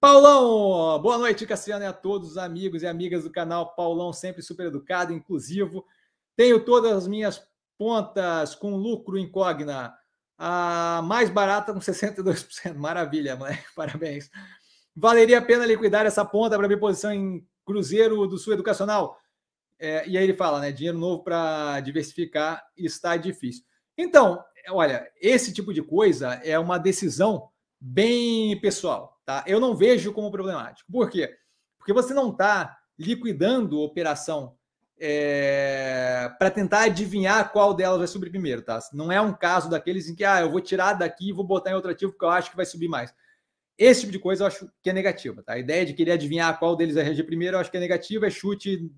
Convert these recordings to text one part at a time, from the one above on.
Paulão, boa noite, Cassiano, e a todos os amigos e amigas do canal. Paulão, sempre super educado, inclusivo. Tenho todas as minhas pontas com lucro incógnita. A mais barata com 62%. Maravilha, moleque. Parabéns. Valeria a pena liquidar essa ponta para minha posição em Cruzeiro do Sul Educacional? É, e aí ele fala, né? Dinheiro novo para diversificar está difícil. Então, olha, esse tipo de coisa é uma decisão bem pessoal, tá? Eu não vejo como problemático. Por quê? Porque você não está liquidando operação é, para tentar adivinhar qual delas vai subir primeiro, tá? Não é um caso daqueles em que ah, eu vou tirar daqui e vou botar em outro ativo porque eu acho que vai subir mais. Esse tipo de coisa eu acho que é negativa, tá? A ideia de querer adivinhar qual deles vai reagir primeiro, eu acho que é negativa, é chute.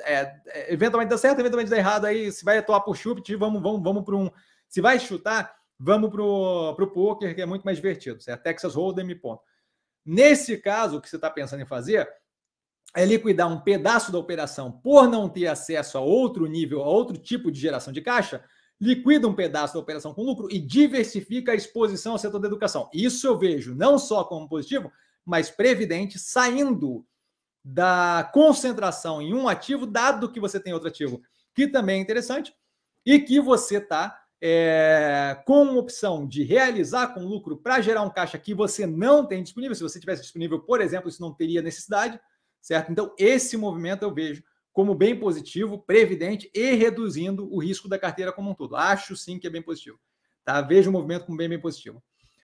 é, é eventualmente dá certo, eventualmente dá errado, aí se vai atuar por chute, vamos, vamos, vamos para um. Se vai chutar, Vamos para o poker, que é muito mais divertido. Certo? É Texas Hold'em e ponto. Nesse caso, o que você está pensando em fazer é liquidar um pedaço da operação por não ter acesso a outro nível, a outro tipo de geração de caixa, liquida um pedaço da operação com lucro e diversifica a exposição ao setor da educação. Isso eu vejo não só como positivo, mas previdente, saindo da concentração em um ativo, dado que você tem outro ativo que também é interessante e que você está é, com opção de realizar com lucro para gerar um caixa que você não tem disponível. Se você tivesse disponível, por exemplo, isso não teria necessidade, certo? Então, esse movimento eu vejo como bem positivo, previdente e reduzindo o risco da carteira como um todo. Acho sim que é bem positivo. Tá? Vejo o movimento como bem, bem positivo.